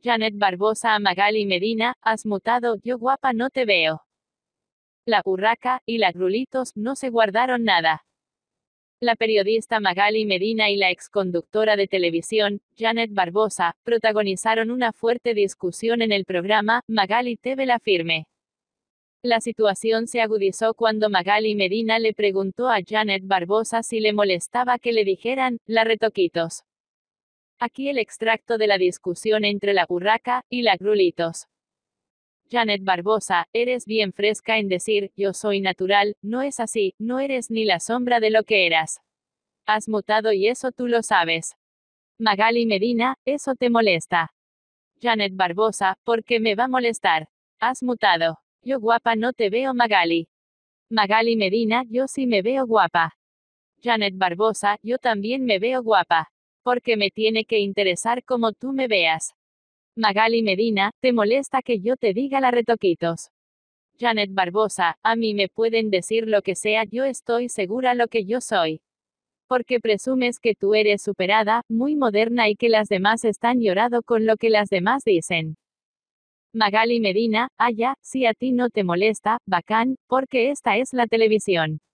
Janet Barbosa a Magali Medina, has mutado, yo guapa no te veo. La urraca y la grulitos no se guardaron nada. La periodista Magali Medina y la exconductora de televisión, Janet Barbosa, protagonizaron una fuerte discusión en el programa Magali TV La Firme. La situación se agudizó cuando Magali Medina le preguntó a Janet Barbosa si le molestaba que le dijeran, la retoquitos. Aquí el extracto de la discusión entre la burraca y la grulitos. Janet Barbosa, eres bien fresca en decir, yo soy natural, no es así, no eres ni la sombra de lo que eras. Has mutado y eso tú lo sabes. Magali Medina, eso te molesta. Janet Barbosa, ¿por qué me va a molestar? Has mutado. Yo guapa no te veo Magali. Magali Medina, yo sí me veo guapa. Janet Barbosa, yo también me veo guapa porque me tiene que interesar como tú me veas. Magali Medina, ¿te molesta que yo te diga la retoquitos? Janet Barbosa, a mí me pueden decir lo que sea, yo estoy segura lo que yo soy. Porque presumes que tú eres superada, muy moderna y que las demás están llorado con lo que las demás dicen. Magali Medina, allá, ah, si a ti no te molesta, bacán, porque esta es la televisión.